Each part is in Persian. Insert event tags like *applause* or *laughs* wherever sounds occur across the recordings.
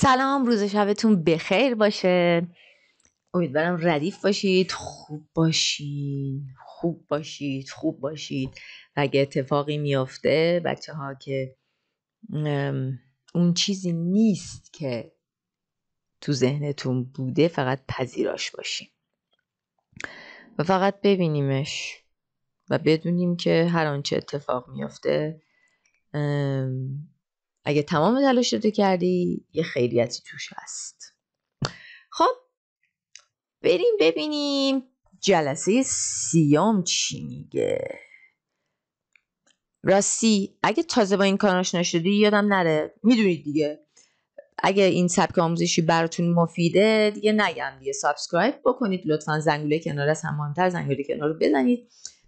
سلام روز شبتون بخیر باشه امیدوارم ردیف باشید خوب باشین خوب باشید خوب باشید و اگه اتفاقی میافته بچه ها که اون چیزی نیست که تو ذهنتون بوده فقط پذیراش باشیم و فقط ببینیمش و بدونیم که هر آنچه اتفاق میافته اگه تمام تلاشتو کردی یه خیریتی توش هست خب بریم ببینیم جلسه سیام چی میگه راستی اگه تازه با این کار آشنا شدی یادم نره میدونید دیگه اگه این سبک آموزشی براتون مفیده دیگه نگم دیگه سابسکرایب بکنید لطفا زنگوله کنار از هم مهمتر زنگوله کنار رو بزنید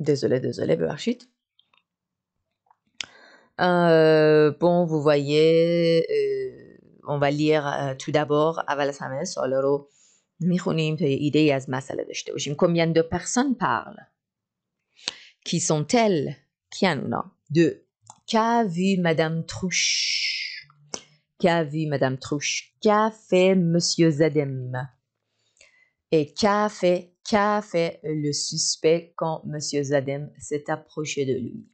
Désolé, désolé, Bevarchit. Euh, bon, vous voyez, euh, on va lire euh, tout d'abord اول Sames, alors on میخونیم تا idée de la combien de personnes parlent qui sont-elles Qui en ont deux qu'a vu madame Trouche qu'a vu madame Trouche qu'a fait monsieur Zadem et qu'a fait, qu'a fait le suspect quand M. Zadem s'est approché de lui?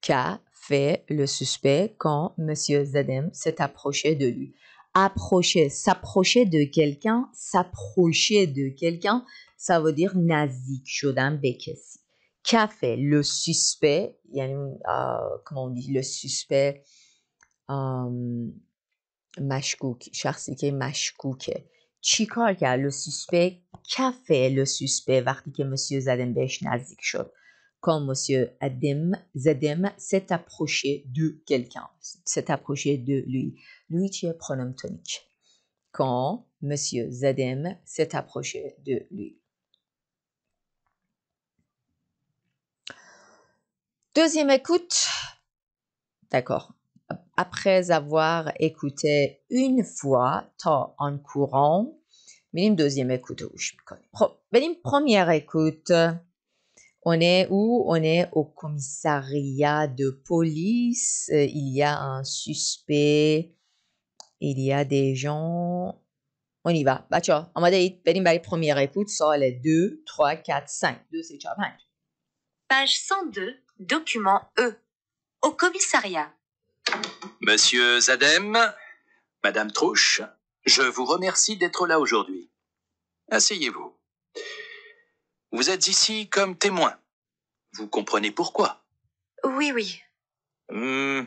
Qu'a fait le suspect quand M. Zadem s'est approché de lui? Approcher, s'approcher de quelqu'un, s'approcher de quelqu'un, ça veut dire nazik shodan bekesi. Qu'a fait le suspect, euh, comment on dit, le suspect, euh, mashkouk, mashkook. Qui le suspect qu'a fait le suspect va monsieur مسیو زدم بهش نزدیک quand monsieur Zadem s'est approché de quelqu'un, s'est approché de lui. Lui, tu est pronom tonique. Quand monsieur Zadem s'est approché de lui. Deuxième écoute. D'accord après avoir écouté une fois, tant en courant, mais une deuxième écoute, oh, je me connais. une première écoute, on est où On est au commissariat de police. Euh, il y a un suspect. Il y a des gens. On y va. Bah, on va faire bah, une première écoute. Ça, اکوت 2 3 4 5 2 3 4 5 Page 102, document E. Au commissariat. Monsieur Zadem, Madame Trouche, je vous remercie d'être là aujourd'hui. Asseyez-vous. Vous êtes ici comme témoin. Vous comprenez pourquoi Oui, oui. Hmm.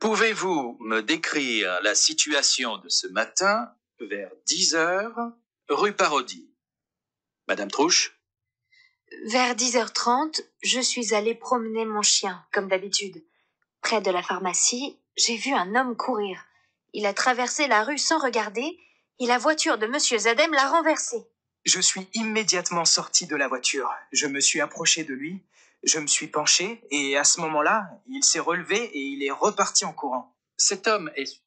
Pouvez-vous me décrire la situation de ce matin vers 10 heures, rue Parodie Madame Trouche Vers 10h30, je suis allée promener mon chien, comme d'habitude. Près de la pharmacie, j'ai vu un homme courir. Il a traversé la rue sans regarder, et la voiture de Monsieur Zadem l'a renversé. Je suis immédiatement sorti de la voiture. Je me suis approché de lui, je me suis penché, et à ce moment-là, il s'est relevé et il est reparti en courant. Cet homme est...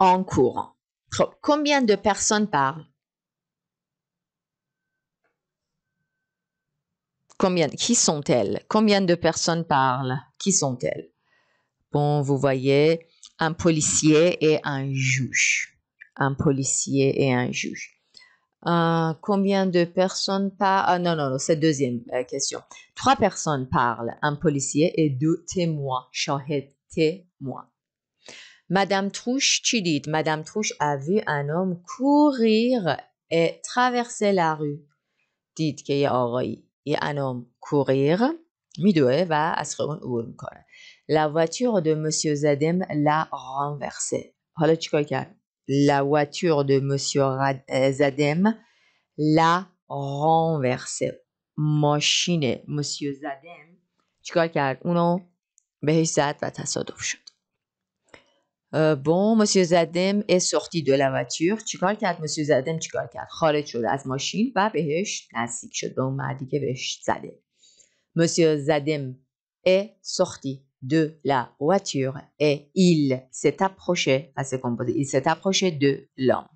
En courant. Combien de personnes parlent Combien Qui sont-elles Combien de personnes parlent Qui sont-elles Bon, vous voyez, un policier et un juge. Un policier et un juge. Euh, combien de personnes parlent ah, non, non, non, c'est deuxième euh, question. Trois personnes parlent, un policier et deux témoins. Shahid, témoin. Madame Trouche, tu dis, Madame Trouche a vu un homme courir et traverser la rue. Dites qu'il y a un homme courir. Midoé va La voiture de چیکار کرد؟ La voiture de Monsieur Zadem l'a ماشین Monsieur چیکار کرد؟ اونو بهش زد و تصادف شد. بون مسیو زدم ا سورتی دو لواتور چیکار کرد مسیو زدم چیکار کرد خارج شد از ماشین و بهش نزدیک شد به اون مردی که بهش زده مسیو زدم ا de la voiture et il s'est approché à ce composé. Il s'est approché de l'homme.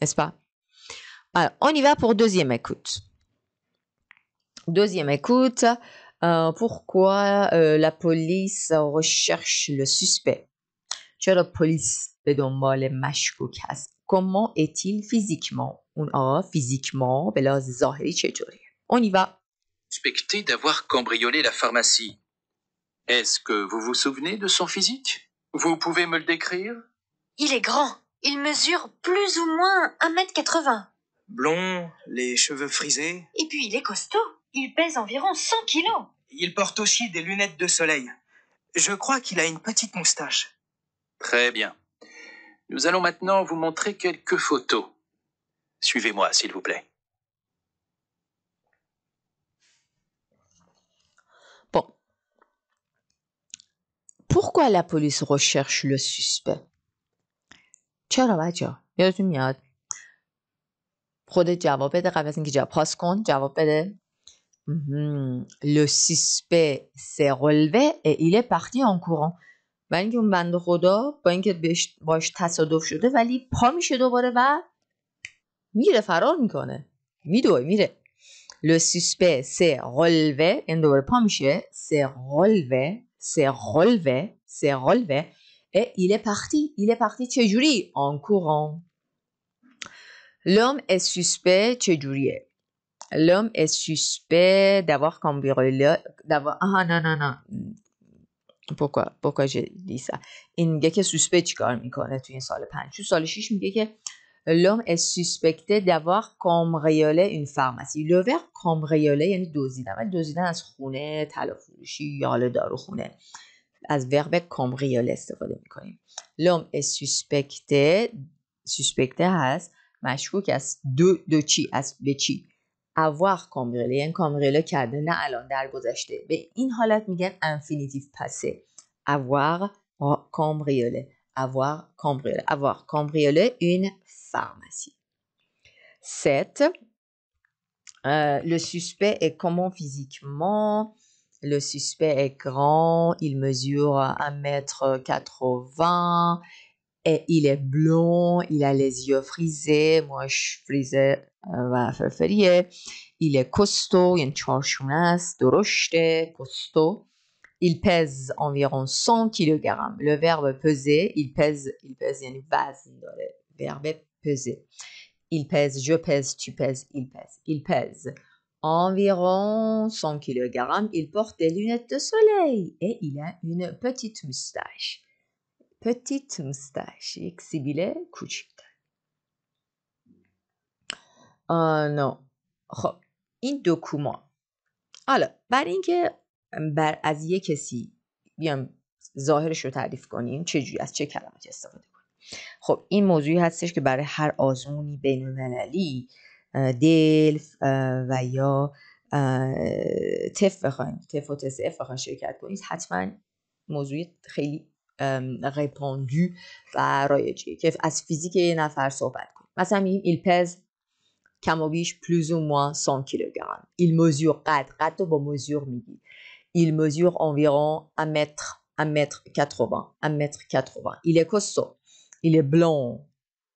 N'est-ce pas? on y va pour deuxième écoute. Deuxième écoute, euh, pourquoi euh, la police recherche le suspect? comment est-il physiquement ah, physiquement ben on y va suspecté d'avoir cambriolé la pharmacie est-ce que vous vous souvenez de son physique Vous pouvez me le décrire Il est grand. Il mesure plus ou moins 1m80. Blond, les cheveux frisés. Et puis il est costaud. Il pèse environ 100 kilos. Il porte aussi des lunettes de soleil. Je crois qu'il a une petite moustache. Très bien. Nous allons maintenant vous montrer quelques photos. Suivez-moi, s'il vous plaît. pourquoi لا police روشرش لو سوسپه چرا بچه یادتون میاد خودت جواب بده قبل از اینکه جواب پاس کن جواب بده لو سوسپه سه relevé et پختی آن کوران en اینکه اون بند خدا با اینکه باش تصادف شده ولی پا میشه دوباره و میره فرار میکنه میدوه میره لو سوسپه سه relevé این یعنی دوباره پا میشه سه relevé s'est relevé, s'est relevé et il est parti. Il est parti chez Julie en courant. L'homme est suspect chez Julie. L'homme est suspect d'avoir cambriolé, d'avoir. Ah non, non, non. Pourquoi pourquoi j'ai dit ça Il suspect که سوسپچ کار tu توی این سال پنج il l'homme est suspecté d'avoir cambriolé une pharmacie Le لوور کامبریاله یعنی دزدیدن ولی دزدیدن از خونه تلافروشی یا داروخونه از ورب کامبریاله استفاده میکنیم لوم est سوسپکته سوسپکته هست مشکوک است دو, دو چی از به چی avoir کامبریاله یعنی کامبریاله کرده نه الان در گذشته به این حالت میگن انفینیتیو پسه avoir cambriolé avoir cambriolé, avoir cambriolé une pharmacie. 7. Euh, le suspect est comment physiquement Le suspect est grand, il mesure 1m80 et il est blond, il a les yeux frisés, moi je frisais euh, va Il est costaud, il a une costaud. Il pèse environ 100 kg. Le verbe peser, il pèse, il pèse, il le verbe peser. Il pèse, je pèse, tu pèses, il pèse. Il pèse environ 100 kg. Il porte des lunettes de soleil et il a une petite moustache. Petite moustache. Exhibile et euh, Oh non. non. این Alors, document. بر از یه کسی بیام ظاهرش رو تعریف کنیم چجوری از چه کلماتی استفاده کنیم خب این موضوعی هستش که برای هر آزمونی بین المللی دلف و یا تف بخواین تف و تسف بخواین شرکت کنید حتما موضوعی خیلی رپاندو و رایجی که از فیزیک یه نفر صحبت کنیم مثلا میگیم ایل کمابیش بیش پلوز و موان 100 کیلوگرم ایل قد قد رو با موزیو میگی Il mesure environ 1 mètre, 1 mètre 80, 1 mètre 80. Il est costaud. Il est blond.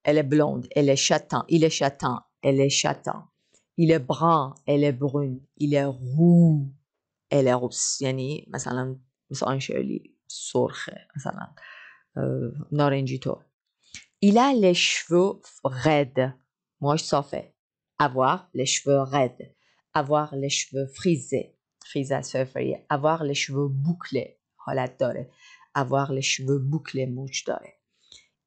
Elle est blonde. Elle est châtain. Il est châtain. Elle est châtain. Il est brun. Elle est brune. Il est roux. Elle est rousse. Euh, Il a les cheveux raides. Moi, je savais avoir les cheveux raides, avoir les cheveux frisés friseursofferi avoir les cheveux bouclés حالت oh, avoir les cheveux bouclés موج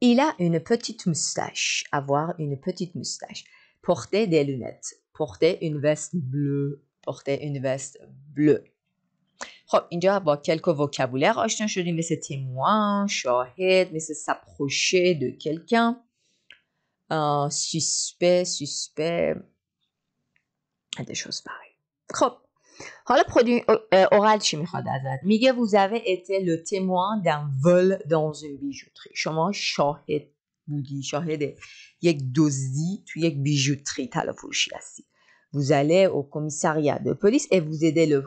il a une petite moustache avoir une petite moustache porter des lunettes porter une veste bleue porter une veste bleue خب اینجا با کلک dis mais شدیم مثل تیموان شاهد s'approcher de quelqu'un, un euh, suspect, suspect, des choses pareilles خب oh, حالا پودین اورال چی میخواد ازت میگه vous avez été le témoin d'un vol dans une bijouterie شما شاهد بودی شاهد یک دزدی تو یک بیجوتری فروشی هستی vous allez au commissariat de police et vous aidez le,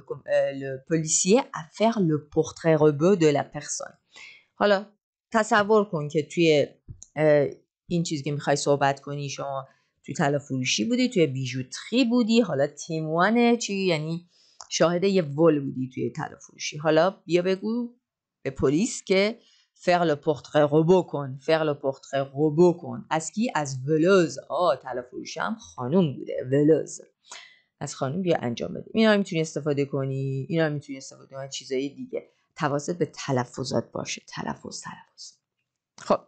le policier à faire le portrait rebeu de la personne حالا تصور کن که توی این چیزی که میخوای صحبت کنی شما توی طلا فروشی بودی توی بیجوتری بودی حالا تیموانه چی یعنی شاهده یه ول بودی توی طلا فروشی حالا بیا بگو به پلیس که فرل و پختره قبو کن فرل و پختره کن از کی از ولوز آ طلا فروشی خانوم بوده ولوز از خانم بیا انجام بده اینا میتونی استفاده کنی اینا میتونی استفاده کنی چیزای دیگه تواصل به تلفظات باشه تلفظ تلفظ خب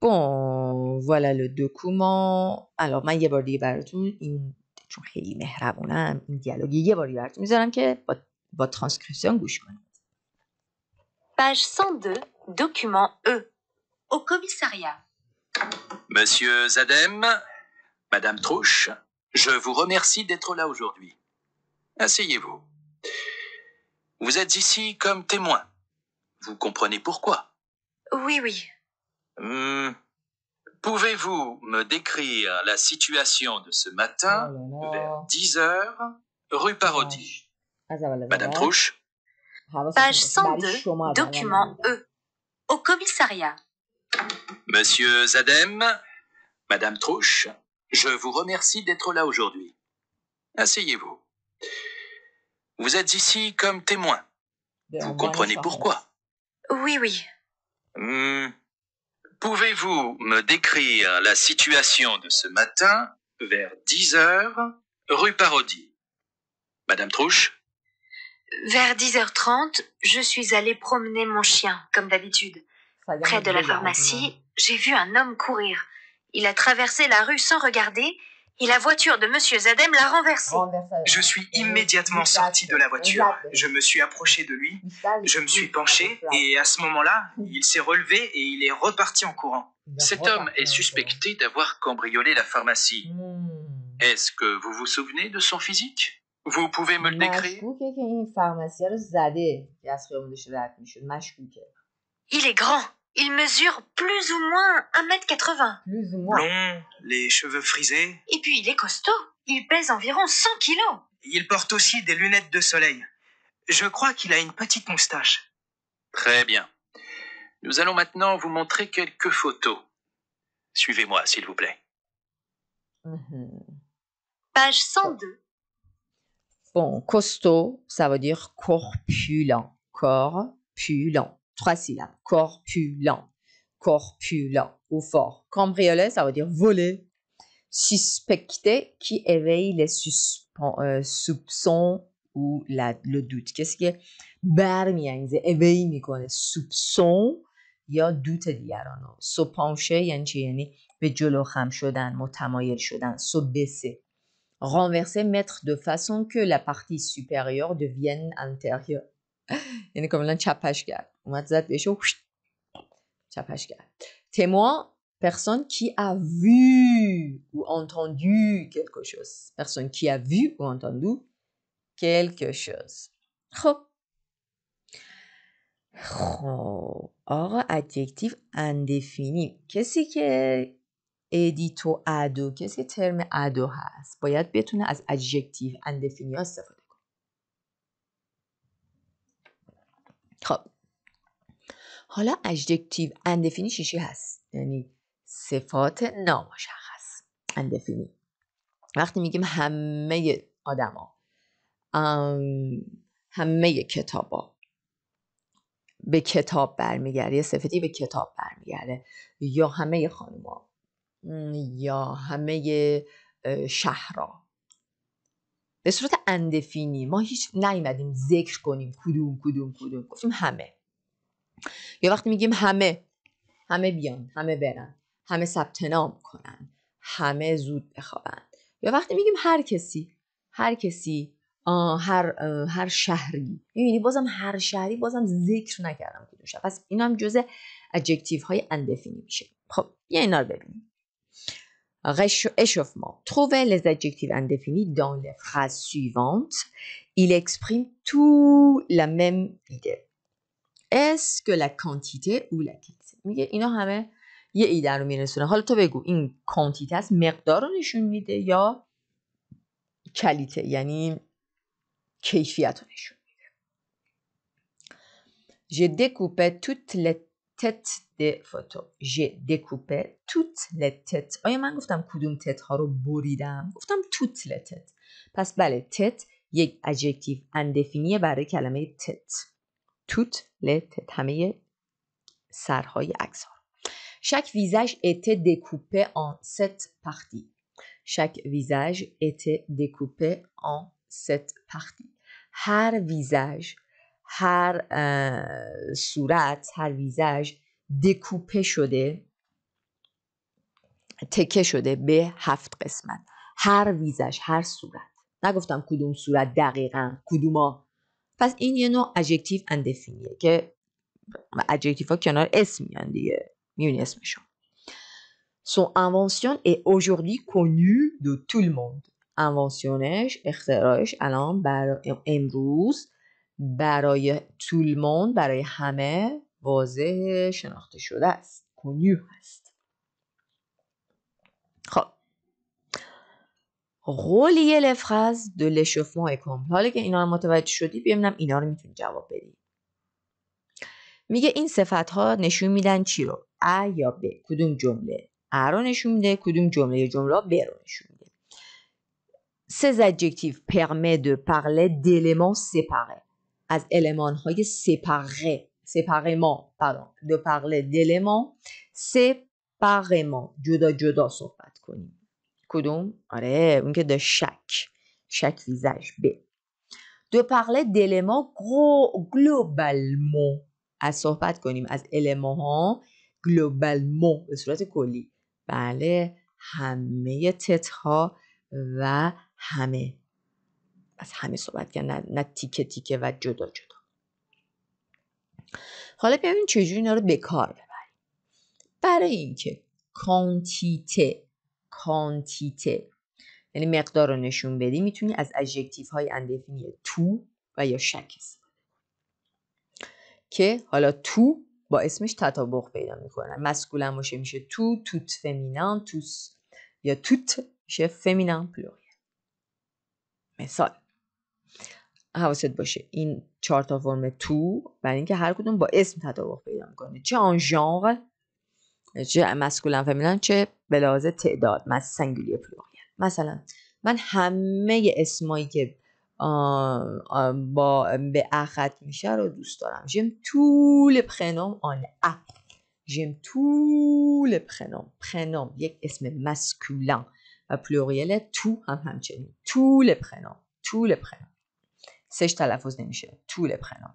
بون والا لو من یه بار دیگه براتون این Page 102, document E. Au commissariat. Monsieur Zadem, Madame Trouche, je vous remercie d'être là aujourd'hui. Asseyez-vous. Vous êtes ici comme témoin. Vous comprenez pourquoi Oui, oui. Hmm. Pouvez-vous me décrire la situation de ce matin oh vers 10 heures, rue Parodi, ah. ah, Madame Trouche ah, Page 102, document E. Au commissariat. Monsieur Zadem, Madame Trouche, je vous remercie d'être là aujourd'hui. Asseyez-vous. Vous êtes ici comme témoin. Ben, vous comprenez pourquoi Oui, oui. Hmm. Pouvez-vous me décrire la situation de ce matin vers 10 heures, rue Parodi, Madame Trouche Vers 10h30, je suis allée promener mon chien, comme d'habitude. Près de la pharmacie, j'ai vu un homme courir. Il a traversé la rue sans regarder et la voiture de Monsieur Zadem l'a renversé. Je suis immédiatement sorti de la voiture. Je me suis approché de lui. Je me suis penché et à ce moment-là, il s'est relevé et il est reparti en courant. Cet homme est suspecté d'avoir cambriolé la pharmacie. Hmm. Est-ce que vous vous souvenez de son physique vous pouvez me le décrire Il est grand, il mesure plus ou moins 1m80. Plus ou moins. Long, les cheveux frisés. Et puis il est costaud. Il pèse environ 100 kilos. Il porte aussi des lunettes de soleil. Je crois qu'il a une petite moustache. Très bien. Nous allons maintenant vous montrer quelques photos. Suivez-moi, s'il vous plaît. Mhm. Page 102. Bon, costaud, ça veut dire corpulent. Corpulent. Trois syllabes. Corpulent. Corpulent. Au fort. cambrioler ça veut dire voler. Suspecter qui éveille le euh, soupçon ou le doute. Qu'est-ce qui est? Bermien. Ça il me connaît. Soupçon. Il y a doute, il y a l'anon. S'oppancher, il y a un chien. Il il est en train de Il se Renverser, mettre de façon que la partie supérieure devienne antérieure. Il *laughs* est comme un chapage, il y a un. اومد زد بهش و چپش کرد تموا پرسون کی ا وی او انتندو quelque chose. پرسون کی ا وی او انتندو quelque chose. خب خب آقا ادجکتیو اندفینی کسی که ادیتو ادو کسی که ترم ادو هست باید بتونه از ادجکتیو اندفینی استفاده کنه خب حالا adjective اندفینی شیشی هست یعنی صفات نامشخص اندفینی وقتی میگیم همه آدما همه کتابا به کتاب برمیگرده یه صفتی به کتاب برمیگرده یا همه خانوما یا همه شهرها به صورت اندفینی ما هیچ نیومدیم ذکر کنیم کدوم کدوم کدوم گفتیم همه یا وقتی میگیم همه همه بیان همه برن همه ثبت نام کنن همه زود بخوابن یا وقتی میگیم هر کسی هر کسی هر هر شهری میبینی بازم هر شهری بازم ذکر نکردم کدوم پس این هم جزء ادجکتیو های اندفینی میشه خب یه اینا رو ببینیم اشوف ما les لز indéfinis اندفینی دان phrases Il exprime tout است که لا میگه اینا همه یه ایده رو میرسونه حالا تو بگو این کانتیته است مقدار رو نشون میده یا کلیته یعنی کیفیت رو نشون میده Je toutes les têtes photos. Je آیا من گفتم کدوم تت ها رو بریدم؟ گفتم toutes les پس بله تت یک adjective اندفینیه برای کلمه تت. توت لت همه سرهای اکسار شک ویزش ات دکوپه آن ست پختی شک ویزج ات دکوپه آن ست پختی هر ویزج هر صورت هر ویزج دکوپه شده تکه شده به هفت قسمت هر ویزش هر صورت نگفتم کدوم صورت دقیقا کدوم پس این یه نوع اجکتیف اندفینیه که اجکتیف ها کنار اسم میان دیگه میونی اسمشون سو invention est aujourd'hui connue de tout le monde. اختراعش الان برای امروز برای تول موند برای همه واضح شناخته شده است. کنیو هست. غولیه یه لفخز دو حالا که اینا متوجه شدی ببینم اینا رو میتونی جواب بدی میگه این صفت ها نشون میدن چی رو ا یا ب کدوم جمله ا رو نشون میده کدوم جمله یا جمله ب رو نشون میده سه adjectifs پرمه دو پرله d'éléments سپره از المان های سپره ما پردان دو پرله دلمان ما جدا جدا صحبت کنیم کدوم آره اون که داشت شک شک ویزش ب دو ما دلما مو از صحبت کنیم از علما ها مو به صورت کلی بله همه تت ها و همه از همه صحبت کرد نه،, تیکه تیکه و جدا جدا حالا ببینیم چجوری اینا رو به کار ببریم برای اینکه کانتیته کانتیته یعنی مقدار رو نشون بدی میتونی از اجکتیف های اندفینی تو و یا شک که حالا تو با اسمش تطابق پیدا میکنه مسکول باشه میشه تو توت فمینان توس یا توت میشه فمینان پلوری مثال حواست باشه این چهار تا فرم تو برای اینکه هر کدوم با اسم تطابق پیدا میکنه چه آن ژانر چه مسکولن فمیلن چه به لحاظ تعداد مثلا سنگولی مثلا من همه اسمایی که با به اخت میشه رو دوست دارم جم طول پرنوم آن ا جم طول پرنوم پرنوم یک اسم مسکولن و پلوریل تو هم همچنین طول پرنوم طول پرنوم سش تلفظ نمیشه طول پرنوم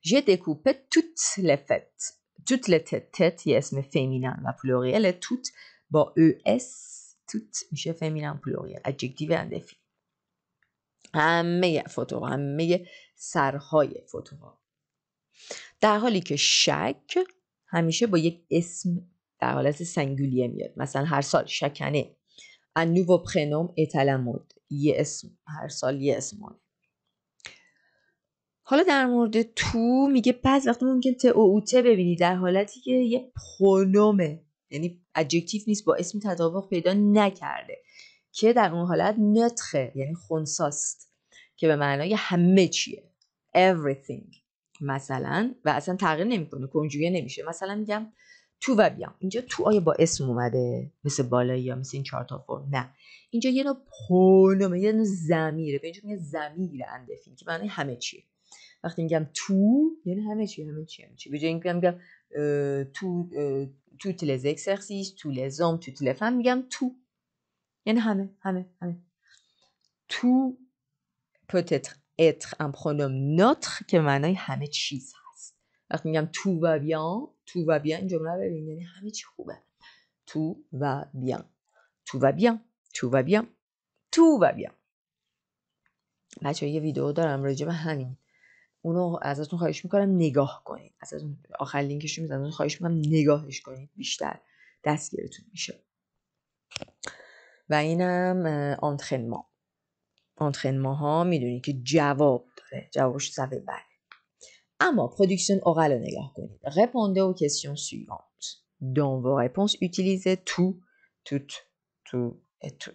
جه دکوپه توت les توت les یه اسم فیمینن و پلوریل توت با با اس توت میشه فیمینن پلوریل adjective اندفی. همه فوتوها همه سرهای فوتوها در حالی که شک همیشه با یک اسم در حالت سنگولیه میاد مثلا هر سال شکنه ان نوو پرنوم اتلمود یه اسم هر سال یه اسم حالا در مورد تو میگه بعض وقت ممکن تو او ببینی در حالتی که یه پرونومه یعنی ادجکتیو نیست با اسم تطابق پیدا نکرده که در اون حالت نتخه یعنی خونساست که به معنای همه چیه everything مثلا و اصلا تغییر نمیکنه کنجویه نمیشه مثلا میگم تو و بیام اینجا تو آیا با اسم اومده مثل بالایی یا مثل این چارتا تا نه اینجا یه نوع پرونومه یه نوع زمیره به اینجا میگه زمیره اندفین که معنی همه چیه وقتی میگم تو یعنی همه چی همه چی همه چی به جایی اینکه میگم تو تو les exercices تو les hommes تو تلفن میگم تو یعنی همه همه همه تو peut être être un pronom که معنای همه چیز هست وقتی میگم تو و بیان تو و بیان جمله رو ببین یعنی همه چی خوبه تو و بیان تو و بیان تو و بیان تو و بیان بچه یه ویدیو دارم راجع به همین اونو ازتون خواهش میکنم نگاه کنید از آخر لینکش رو میزنم خواهش میکنم نگاهش کنید بیشتر دستگیرتون میشه و اینم آنتخنما آنتخنما ها میدونید که جواب داره جوابش صفحه بعد اما پرودکسیون اورال رو نگاه کنید رپونده و کسیون سویانت دان و رپونس اوتیلیزه تو توت تو اتوت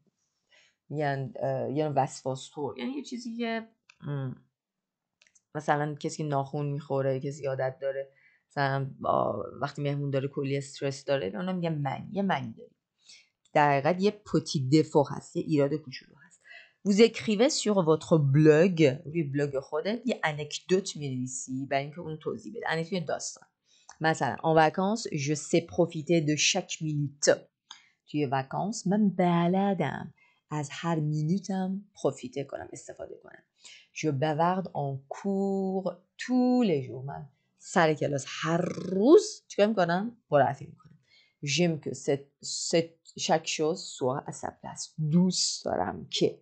میگن یعنی طور یعنی یه چیزی که مثلا کسی که ناخون میخوره کسی عادت داره مثلا وقتی مهمون داره کلی استرس داره به اونا میگن من یه منی داری در حقیقت یه پتی دفو هست یه ایراد کوچولو هست vous écrivez sur votre blog روی بلاگ خودت یه انکدوت می‌نویسی برای اینکه اون توضیح بده انکدوت یعنی داستان مثلا en vacances je sais profiter de chaque minute توی وکانس من بلدم از هر مینوتم پروفیته کنم استفاده کنم جو bavarde en cours tous les من سر کلاس هر روز چیکار میکنم مرفی میکنم J'aime que cette, cette, chaque chose soit à sa place دوست دارم که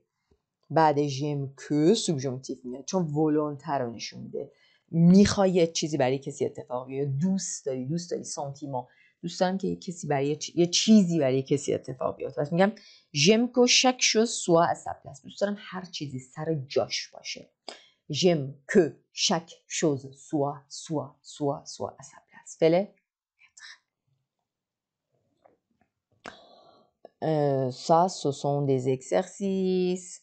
بعد جم که سوبژونتیف میاد چون ولونتر رو نشون میده میخوای چیزی برای کسی اتفاق بیفته دوست داری دوست داری سانتیمان j'aime que chaque chose soit à sa place j'aime que chaque chose soit soit soit soit à sa place ça ce sont des exercices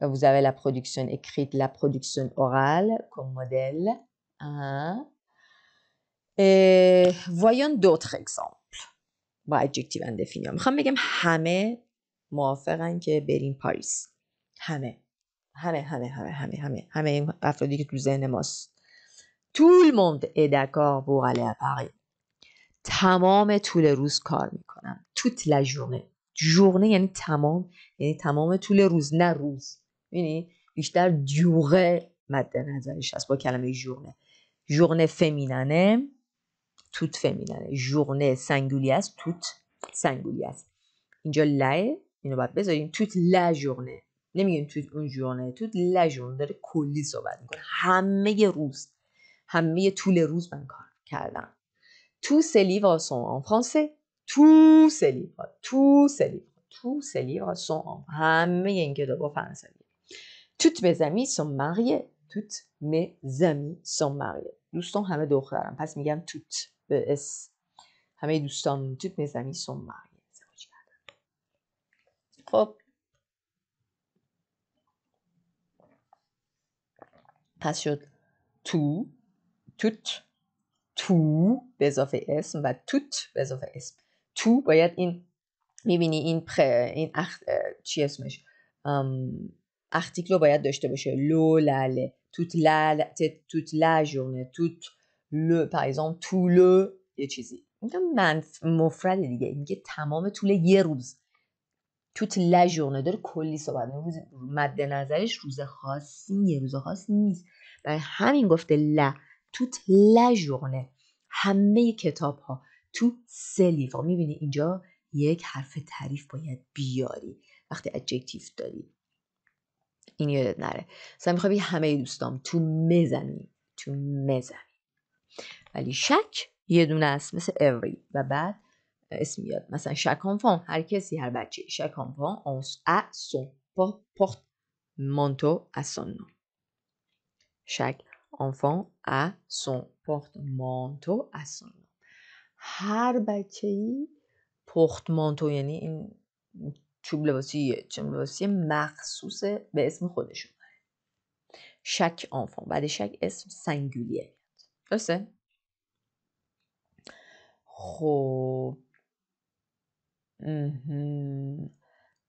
vous avez la production écrite la production orale comme modèle voyons دوتر exemples با ادجکتیو and میخوام بگم همه موافقن که بریم پاریس همه همه همه همه همه همه همه این افرادی که تو ذهن ماست طول موند ادکار تمام طول روز کار میکنم توت لجونه ژورنه یعنی تمام یعنی تمام طول روز نه روز یعنی بیشتر جوغه مد نظرش هست با کلمه جورنه جورنه فمیننه توت فمیننه جورنه سنگولی است توت سنگولی است اینجا ل اینو باید بذاریم توت لا جورنه. نمیگیم توت اون جورنه. توت لا جورنه. داره کلی صحبت میکنه همه ی روز همه ی طول روز من کار کردم تو سلیوا سون آن فرانسه تو سلیوا تو سلیوا تو سلیوا سون آن همه این کتابا فرانسوی توت زمی سون مریه توت زمی سون مریه دوستان همه دخترم پس میگم توت به اس همه دوستان توت میزنی سوم ازدواج کردن خب پس شد تو توت تو به اضافه اسم و توت به اضافه اسم تو باید این میبینی این پر این اخ... چی اسمش ام... باید داشته باشه لو لاله توت لاله توت لا توت ل par exemple یه چیزی میگم من مفرد دیگه میگه تمام طول یه روز توت لا ژورنه داره کلی صحبت روز مد نظرش روز خاصی یه روز خاص نیست برای همین گفته ل توت لا همه کتاب ها تو سلیفا میبینی اینجا یک حرف تعریف باید بیاری وقتی ادجکتیو داری این یادت نره مثلا همه دوستام تو مزنی تو مزنی ولی شک یه دونه است مثل every و بعد اسم میاد مثلا شک آنفان هر کسی هر بچه شک اونس ا سون پخت مانتو ا سون شک آنفان ا سون پخت مانتو ا هر بچه ای پخت مانتو یعنی این چوب لباسی چوب لباسی مخصوص به اسم خودشون شک آنفان بعد شک اسم سنگولیه درسته خب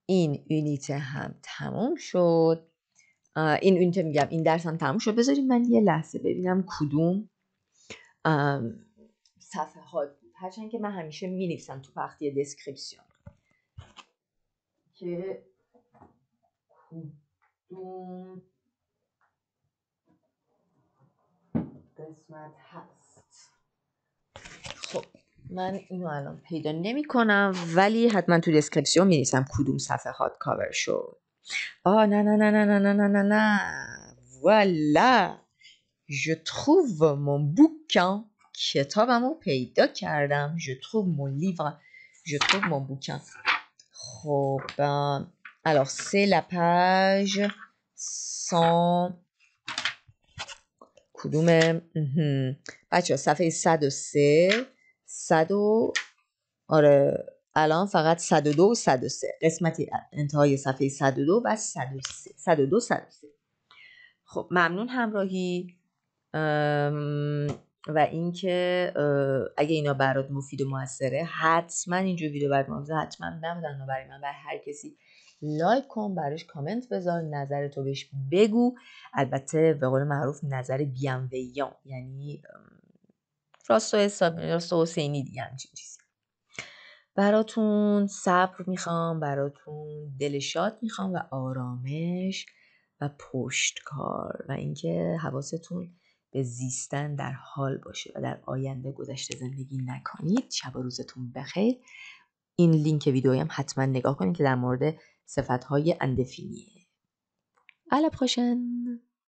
این یونیته هم تموم شد این یونیت میگم این درس هم تموم شد بذارید من یه لحظه ببینم کدوم صفحات بود هرچند که من همیشه می تو پختی دسکریپسیون که کدوم قسمت هست خب من اینو الان پیدا نمی کنم ولی حتما تو دسکریپسیون می نیسم کدوم صفحات کاور شد آه نه نه نه نه نه نه نه نه نه والا Je trouve mon bouquin کتابمو پیدا کردم Je trouve mon livre Je trouve mon bouquin خب alors c'est la page 100 کدومه بچه ها صفحه 103 100 و... آره الان فقط 102 و 103 قسمت انتهای صفحه 102 و 103 102 103 خب ممنون همراهی و اینکه اگه اینا برات مفید و موثره حتما اینجور ویدیو برات مفید حتما نمیدن برای من برای هر کسی لایک کن براش کامنت بذار نظر تو بهش بگو البته به قول معروف نظر بیانویان یعنی راست و حساب راست حسینی دیگه همچین چیزی براتون صبر میخوام براتون دل شاد میخوام و آرامش و پشتکار و اینکه حواستون به زیستن در حال باشه و در آینده گذشته زندگی نکنید شب و روزتون بخیر این لینک ویدیویم حتما نگاه کنید که در مورد صفتهای اندفینیه. À la prochaine